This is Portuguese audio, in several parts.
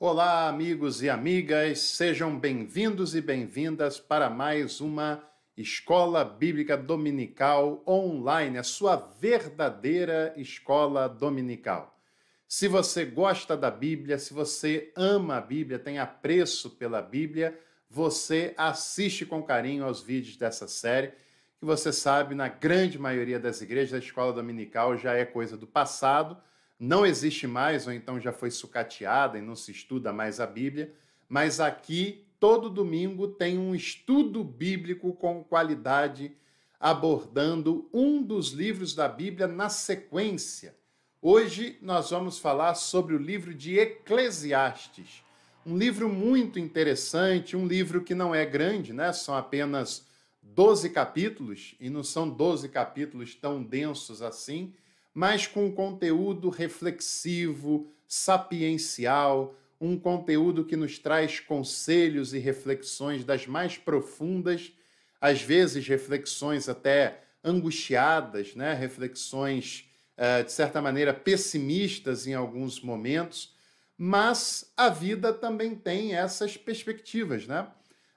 Olá, amigos e amigas, sejam bem-vindos e bem-vindas para mais uma Escola Bíblica Dominical Online, a sua verdadeira escola dominical. Se você gosta da Bíblia, se você ama a Bíblia, tem apreço pela Bíblia, você assiste com carinho aos vídeos dessa série, que você sabe, na grande maioria das igrejas, a escola dominical já é coisa do passado não existe mais, ou então já foi sucateada e não se estuda mais a Bíblia, mas aqui todo domingo tem um estudo bíblico com qualidade, abordando um dos livros da Bíblia na sequência. Hoje nós vamos falar sobre o livro de Eclesiastes, um livro muito interessante, um livro que não é grande, né? São apenas 12 capítulos, e não são 12 capítulos tão densos assim mas com conteúdo reflexivo, sapiencial, um conteúdo que nos traz conselhos e reflexões das mais profundas, às vezes reflexões até angustiadas, né? reflexões, eh, de certa maneira, pessimistas em alguns momentos, mas a vida também tem essas perspectivas. Né?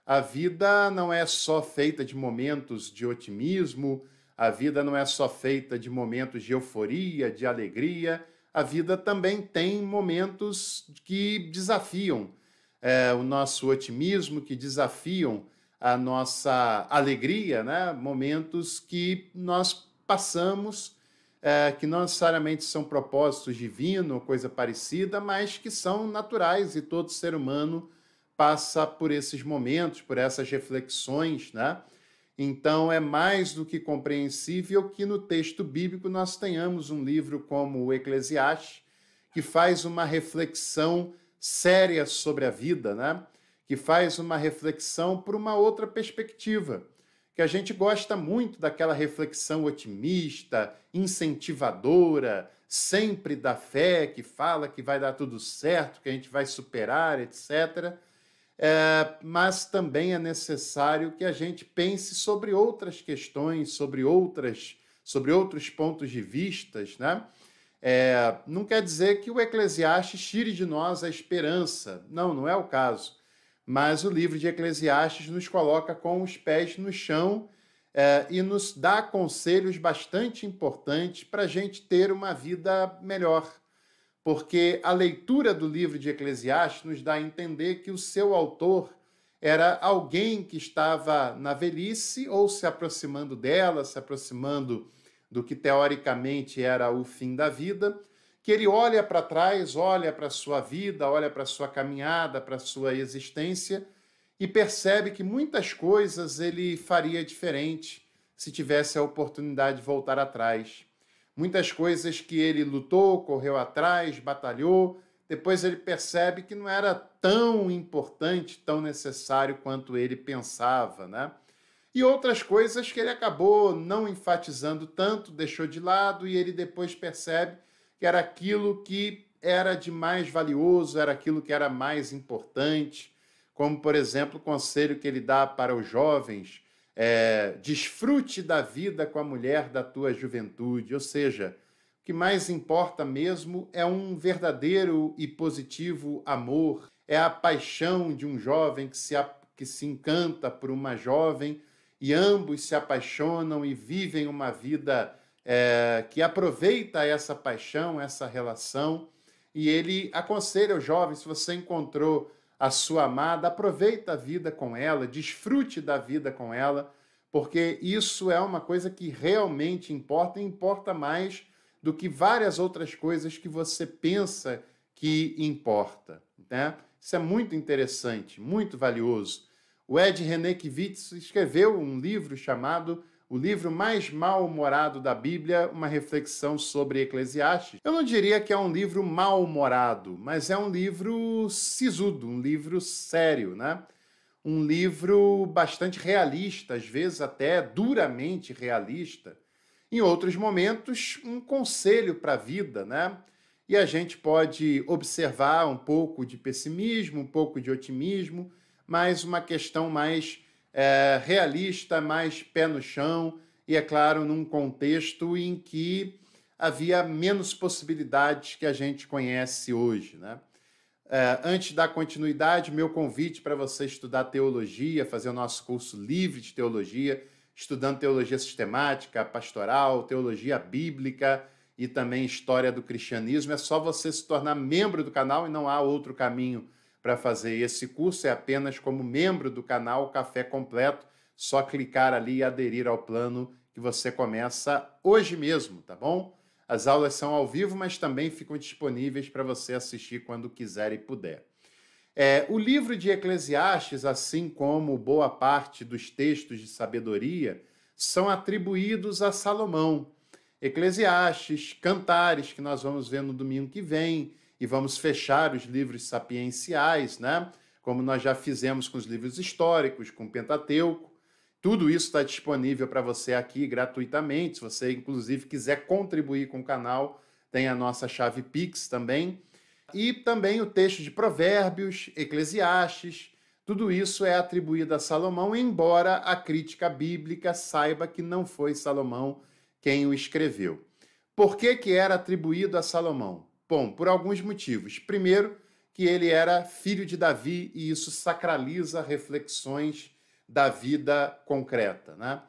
A vida não é só feita de momentos de otimismo, a vida não é só feita de momentos de euforia, de alegria, a vida também tem momentos que desafiam é, o nosso otimismo, que desafiam a nossa alegria, né? momentos que nós passamos, é, que não necessariamente são propósitos divinos ou coisa parecida, mas que são naturais e todo ser humano passa por esses momentos, por essas reflexões, né? Então, é mais do que compreensível que no texto bíblico nós tenhamos um livro como o Eclesiastes, que faz uma reflexão séria sobre a vida, né? que faz uma reflexão por uma outra perspectiva. Que a gente gosta muito daquela reflexão otimista, incentivadora, sempre da fé, que fala que vai dar tudo certo, que a gente vai superar, etc é, mas também é necessário que a gente pense sobre outras questões, sobre outras, sobre outros pontos de vistas, né? É, não quer dizer que o Eclesiastes tire de nós a esperança. Não, não é o caso. Mas o livro de Eclesiastes nos coloca com os pés no chão é, e nos dá conselhos bastante importantes para a gente ter uma vida melhor, porque a leitura do livro de Eclesiastes nos dá a entender que o seu autor era alguém que estava na velhice ou se aproximando dela, se aproximando do que teoricamente era o fim da vida, que ele olha para trás, olha para a sua vida, olha para a sua caminhada, para a sua existência e percebe que muitas coisas ele faria diferente se tivesse a oportunidade de voltar atrás muitas coisas que ele lutou, correu atrás, batalhou. Depois ele percebe que não era tão importante, tão necessário quanto ele pensava, né? E outras coisas que ele acabou não enfatizando tanto, deixou de lado e ele depois percebe que era aquilo que era de mais valioso, era aquilo que era mais importante, como por exemplo o conselho que ele dá para os jovens é, desfrute da vida com a mulher da tua juventude. Ou seja, o que mais importa mesmo é um verdadeiro e positivo amor, é a paixão de um jovem que se, que se encanta por uma jovem e ambos se apaixonam e vivem uma vida é, que aproveita essa paixão, essa relação. E ele aconselha o jovem: se você encontrou a sua amada, aproveita a vida com ela, desfrute da vida com ela, porque isso é uma coisa que realmente importa e importa mais do que várias outras coisas que você pensa que importa, né? Isso é muito interessante, muito valioso. O Ed Renekiewicz escreveu um livro chamado o livro mais mal-humorado da Bíblia, uma reflexão sobre Eclesiastes. Eu não diria que é um livro mal-humorado, mas é um livro sisudo, um livro sério, né? Um livro bastante realista, às vezes até duramente realista. Em outros momentos, um conselho para a vida, né? E a gente pode observar um pouco de pessimismo, um pouco de otimismo, mas uma questão mais é, realista, mais pé no chão, e é claro, num contexto em que havia menos possibilidades que a gente conhece hoje. Né? É, antes da continuidade, meu convite para você estudar teologia, fazer o nosso curso livre de teologia, estudando teologia sistemática, pastoral, teologia bíblica e também história do cristianismo. É só você se tornar membro do canal e não há outro caminho para fazer esse curso é apenas como membro do canal Café Completo. Só clicar ali e aderir ao plano que você começa hoje mesmo, tá bom? As aulas são ao vivo, mas também ficam disponíveis para você assistir quando quiser e puder. É, o livro de Eclesiastes, assim como boa parte dos textos de sabedoria, são atribuídos a Salomão. Eclesiastes, Cantares, que nós vamos ver no domingo que vem, e vamos fechar os livros sapienciais, né? como nós já fizemos com os livros históricos, com o Pentateuco. Tudo isso está disponível para você aqui gratuitamente. Se você, inclusive, quiser contribuir com o canal, tem a nossa chave Pix também. E também o texto de Provérbios, Eclesiastes. Tudo isso é atribuído a Salomão, embora a crítica bíblica saiba que não foi Salomão quem o escreveu. Por que, que era atribuído a Salomão? Bom, por alguns motivos. Primeiro, que ele era filho de Davi e isso sacraliza reflexões da vida concreta. Né?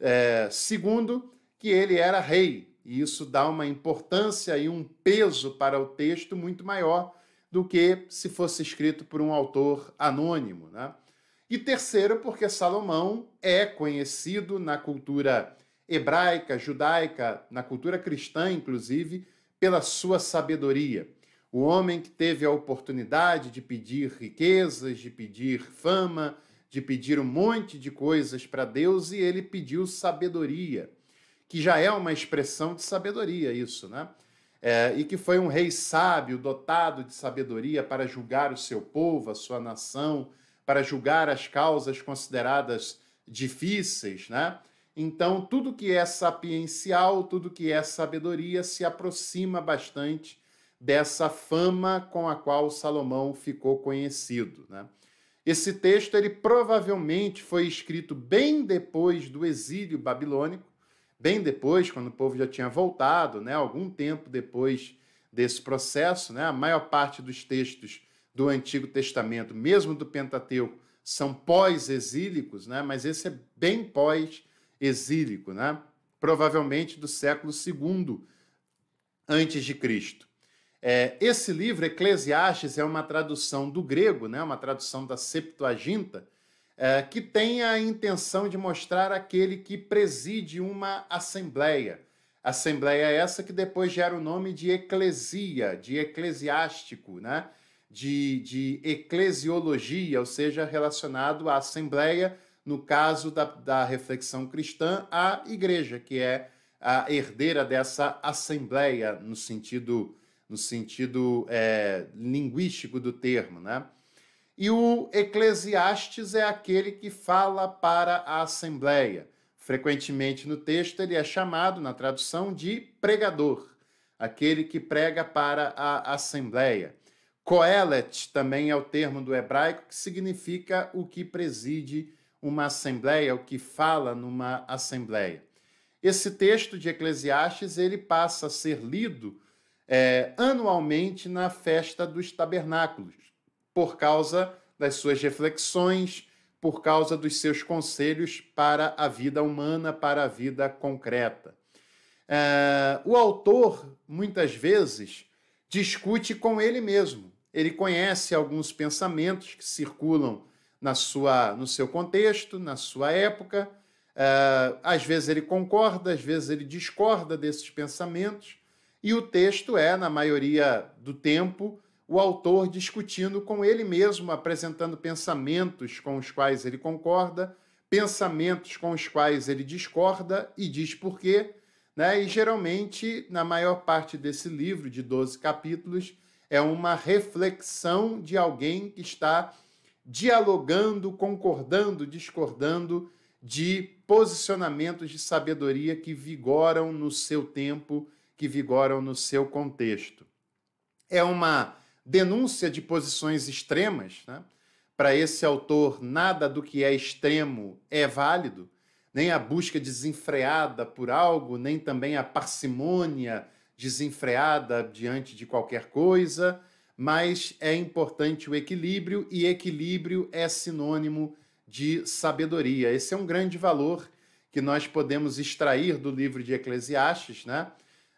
É, segundo, que ele era rei e isso dá uma importância e um peso para o texto muito maior do que se fosse escrito por um autor anônimo. Né? E terceiro, porque Salomão é conhecido na cultura hebraica, judaica, na cultura cristã, inclusive, pela sua sabedoria. O homem que teve a oportunidade de pedir riquezas, de pedir fama, de pedir um monte de coisas para Deus e ele pediu sabedoria, que já é uma expressão de sabedoria, isso, né? É, e que foi um rei sábio, dotado de sabedoria para julgar o seu povo, a sua nação, para julgar as causas consideradas difíceis, né? Então, tudo que é sapiencial, tudo que é sabedoria, se aproxima bastante dessa fama com a qual Salomão ficou conhecido. Né? Esse texto ele provavelmente foi escrito bem depois do exílio babilônico, bem depois, quando o povo já tinha voltado, né? algum tempo depois desse processo. Né? A maior parte dos textos do Antigo Testamento, mesmo do Pentateuco, são pós-exílicos, né? mas esse é bem pós-exílico exílico, né? provavelmente do século II antes de Cristo. É, esse livro, Eclesiastes, é uma tradução do grego, né? uma tradução da Septuaginta, é, que tem a intenção de mostrar aquele que preside uma assembleia. Assembleia essa que depois gera o nome de eclesia, de eclesiástico, né? de, de eclesiologia, ou seja, relacionado à assembleia no caso da, da reflexão cristã, a igreja, que é a herdeira dessa assembleia no sentido, no sentido é, linguístico do termo, né? E o Eclesiastes é aquele que fala para a assembleia. Frequentemente no texto ele é chamado, na tradução, de pregador, aquele que prega para a assembleia. Coelet também é o termo do hebraico que significa o que preside uma assembleia, o que fala numa assembleia. Esse texto de Eclesiastes ele passa a ser lido é, anualmente na festa dos tabernáculos, por causa das suas reflexões, por causa dos seus conselhos para a vida humana, para a vida concreta. É, o autor, muitas vezes, discute com ele mesmo. Ele conhece alguns pensamentos que circulam na sua, no seu contexto, na sua época. É, às vezes ele concorda, às vezes ele discorda desses pensamentos, e o texto é, na maioria do tempo, o autor discutindo com ele mesmo, apresentando pensamentos com os quais ele concorda, pensamentos com os quais ele discorda e diz por quê. Né? E geralmente, na maior parte desse livro, de 12 capítulos, é uma reflexão de alguém que está dialogando, concordando, discordando de posicionamentos de sabedoria que vigoram no seu tempo, que vigoram no seu contexto. É uma denúncia de posições extremas. Né? Para esse autor, nada do que é extremo é válido, nem a busca desenfreada por algo, nem também a parcimônia desenfreada diante de qualquer coisa mas é importante o equilíbrio e equilíbrio é sinônimo de sabedoria. Esse é um grande valor que nós podemos extrair do livro de Eclesiastes, né?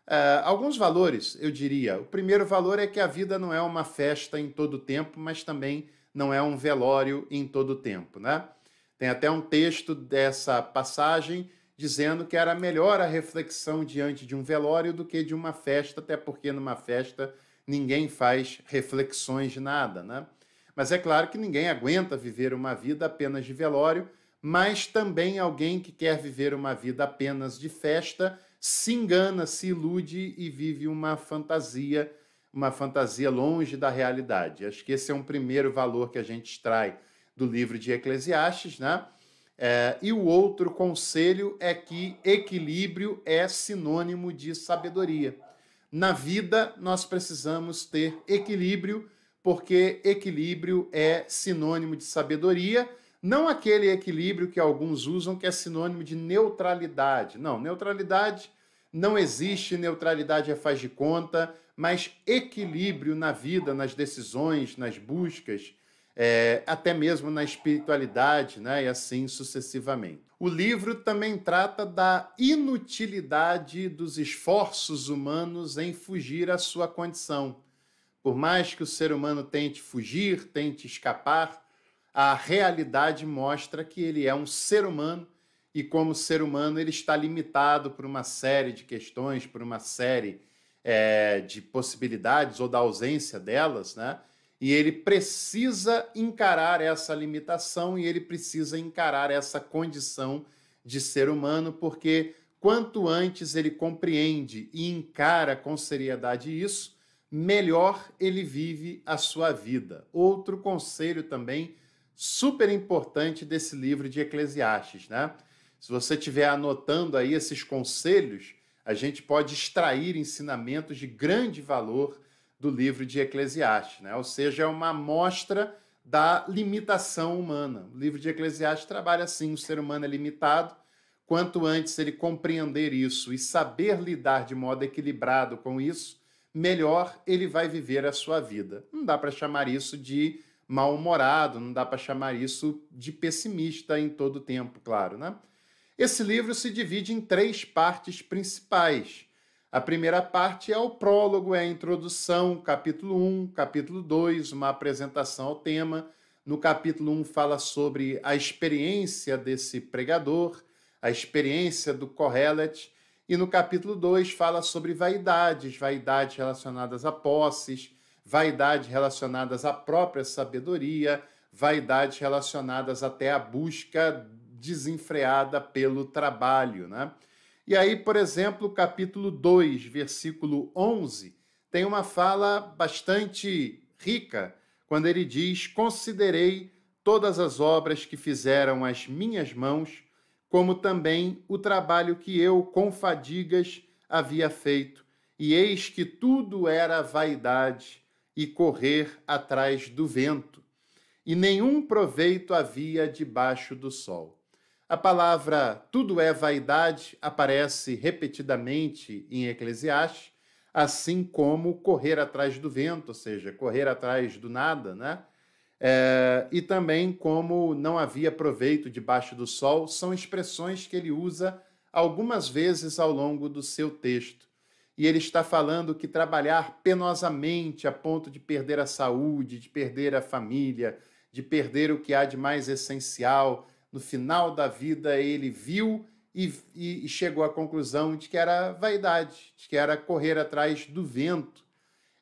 Uh, alguns valores, eu diria. O primeiro valor é que a vida não é uma festa em todo tempo, mas também não é um velório em todo tempo, né? Tem até um texto dessa passagem dizendo que era melhor a reflexão diante de um velório do que de uma festa, até porque numa festa ninguém faz reflexões de nada, né? Mas é claro que ninguém aguenta viver uma vida apenas de velório, mas também alguém que quer viver uma vida apenas de festa se engana, se ilude e vive uma fantasia, uma fantasia longe da realidade. Acho que esse é um primeiro valor que a gente extrai do livro de Eclesiastes, né? É, e o outro conselho é que equilíbrio é sinônimo de sabedoria. Na vida, nós precisamos ter equilíbrio, porque equilíbrio é sinônimo de sabedoria, não aquele equilíbrio que alguns usam que é sinônimo de neutralidade. Não, neutralidade não existe, neutralidade é faz de conta, mas equilíbrio na vida, nas decisões, nas buscas, é, até mesmo na espiritualidade, né, e assim sucessivamente. O livro também trata da inutilidade dos esforços humanos em fugir à sua condição. Por mais que o ser humano tente fugir, tente escapar, a realidade mostra que ele é um ser humano e, como ser humano, ele está limitado por uma série de questões, por uma série é, de possibilidades ou da ausência delas, né? E ele precisa encarar essa limitação e ele precisa encarar essa condição de ser humano, porque quanto antes ele compreende e encara com seriedade isso, melhor ele vive a sua vida. Outro conselho também super importante desse livro de Eclesiastes, né? Se você estiver anotando aí esses conselhos, a gente pode extrair ensinamentos de grande valor do livro de Eclesiastes, né? ou seja, é uma amostra da limitação humana. O livro de Eclesiastes trabalha assim: o ser humano é limitado. Quanto antes ele compreender isso e saber lidar de modo equilibrado com isso, melhor ele vai viver a sua vida. Não dá para chamar isso de mal-humorado, não dá para chamar isso de pessimista em todo o tempo, claro, né? Esse livro se divide em três partes principais. A primeira parte é o prólogo, é a introdução, capítulo 1, capítulo 2, uma apresentação ao tema. No capítulo 1 fala sobre a experiência desse pregador, a experiência do Correlet, e no capítulo 2 fala sobre vaidades, vaidades relacionadas a posses, vaidades relacionadas à própria sabedoria, vaidades relacionadas até à busca desenfreada pelo trabalho, né? E aí, por exemplo, capítulo 2, versículo 11, tem uma fala bastante rica, quando ele diz: Considerei todas as obras que fizeram as minhas mãos, como também o trabalho que eu, com fadigas, havia feito, e eis que tudo era vaidade e correr atrás do vento, e nenhum proveito havia debaixo do sol. A palavra tudo é vaidade aparece repetidamente em Eclesiastes, assim como correr atrás do vento, ou seja, correr atrás do nada, né? É, e também como não havia proveito debaixo do sol, são expressões que ele usa algumas vezes ao longo do seu texto. E ele está falando que trabalhar penosamente a ponto de perder a saúde, de perder a família, de perder o que há de mais essencial, no final da vida, ele viu e, e, chegou à conclusão de que era vaidade, de que era correr atrás do vento.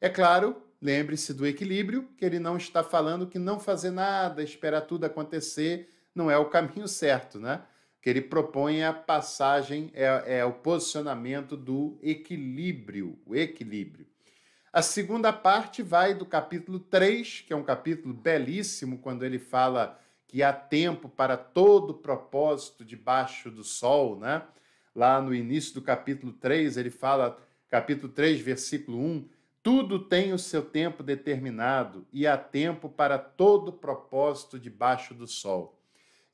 É claro, lembre-se do equilíbrio, que ele não está falando que não fazer nada, esperar tudo acontecer, não é o caminho certo, né? Que ele propõe é a passagem, é, é o posicionamento do equilíbrio, o equilíbrio. A segunda parte vai do capítulo 3, que é um capítulo belíssimo, quando ele fala que há tempo para todo propósito debaixo do sol, né? Lá no início do capítulo 3, ele fala, capítulo 3, versículo 1, tudo tem o seu tempo determinado e há tempo para todo propósito debaixo do sol.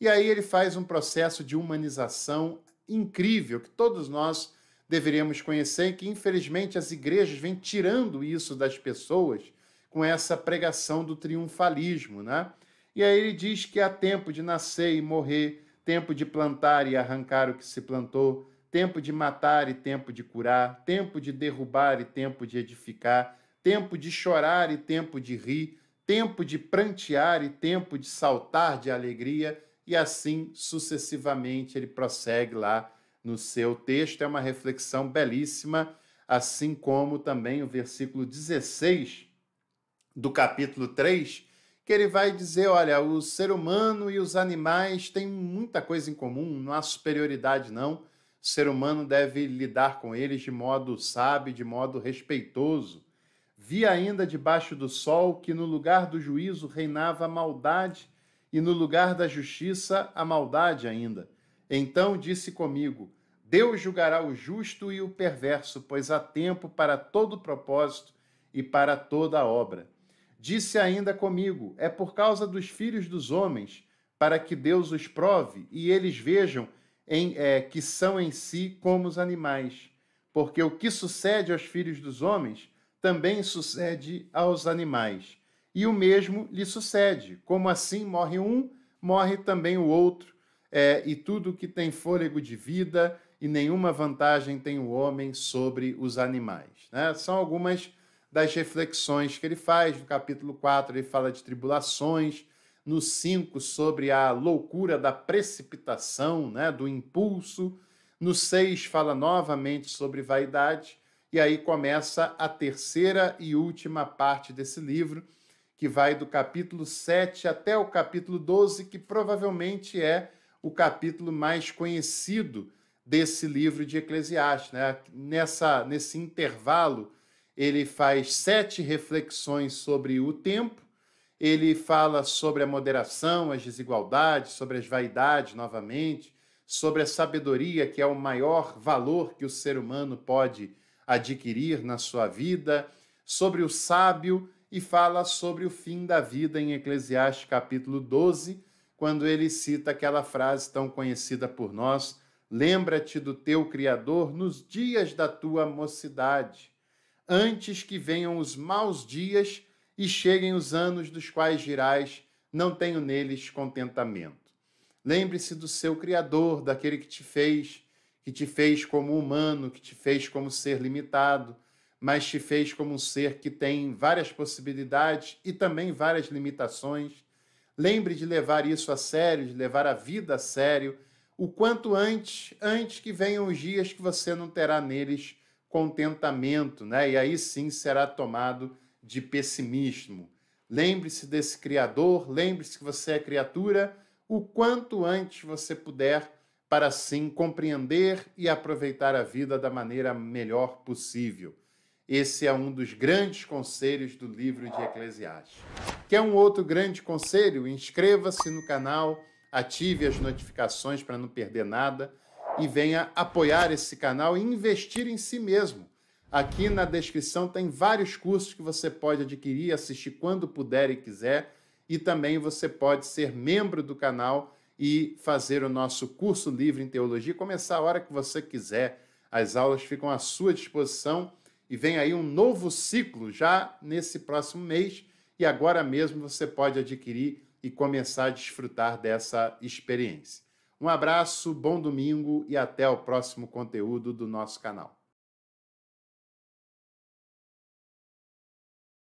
E aí ele faz um processo de humanização incrível que todos nós deveríamos conhecer e que infelizmente as igrejas vêm tirando isso das pessoas com essa pregação do triunfalismo, né? E aí ele diz que há tempo de nascer e morrer, tempo de plantar e arrancar o que se plantou, tempo de matar e tempo de curar, tempo de derrubar e tempo de edificar, tempo de chorar e tempo de rir, tempo de prantear e tempo de saltar de alegria, e assim sucessivamente ele prossegue lá no seu texto. É uma reflexão belíssima, assim como também o versículo 16 do capítulo 3 que ele vai dizer, olha, o ser humano e os animais têm muita coisa em comum, não há superioridade não. O ser humano deve lidar com eles de modo sábio, de modo respeitoso. Vi ainda debaixo do sol que no lugar do juízo reinava a maldade e no lugar da justiça a maldade ainda. Então disse comigo: Deus julgará o justo e o perverso, pois há tempo para todo propósito e para toda obra. Disse ainda comigo: É por causa dos filhos dos homens, para que Deus os prove e eles vejam em, é, que são em si como os animais. Porque o que sucede aos filhos dos homens também sucede aos animais. E o mesmo lhe sucede. Como assim morre um, morre também o outro. É, e tudo que tem fôlego de vida e nenhuma vantagem tem o homem sobre os animais. Né? São algumas das reflexões que ele faz. No capítulo 4, ele fala de tribulações. No 5, sobre a loucura da precipitação, né, do impulso. No 6, fala novamente sobre vaidade. E aí começa a terceira e última parte desse livro, que vai do capítulo 7 até o capítulo 12, que provavelmente é o capítulo mais conhecido desse livro de Eclesiastes. Né? Nessa, nesse intervalo ele faz sete reflexões sobre o tempo, ele fala sobre a moderação, as desigualdades, sobre as vaidades novamente, sobre a sabedoria, que é o maior valor que o ser humano pode adquirir na sua vida, sobre o sábio e fala sobre o fim da vida em Eclesiastes capítulo 12, quando ele cita aquela frase tão conhecida por nós: Lembra-te do teu Criador nos dias da tua mocidade antes que venham os maus dias e cheguem os anos dos quais dirás: não tenho neles contentamento. Lembre-se do seu Criador, daquele que te fez, que te fez como humano, que te fez como ser limitado, mas te fez como um ser que tem várias possibilidades e também várias limitações. Lembre de levar isso a sério, de levar a vida a sério, o quanto antes, antes que venham os dias que você não terá neles contentamento, né? e aí sim será tomado de pessimismo. Lembre-se desse Criador, lembre-se que você é criatura, o quanto antes você puder, para assim compreender e aproveitar a vida da maneira melhor possível. Esse é um dos grandes conselhos do livro de Eclesiastes. Quer um outro grande conselho? Inscreva-se no canal, ative as notificações para não perder nada e venha apoiar esse canal e investir em si mesmo. Aqui na descrição tem vários cursos que você pode adquirir, assistir quando puder e quiser, e também você pode ser membro do canal e fazer o nosso curso livre em teologia, começar a hora que você quiser. As aulas ficam à sua disposição e vem aí um novo ciclo já nesse próximo mês e agora mesmo você pode adquirir e começar a desfrutar dessa experiência. Um abraço, bom domingo e até o próximo conteúdo do nosso canal.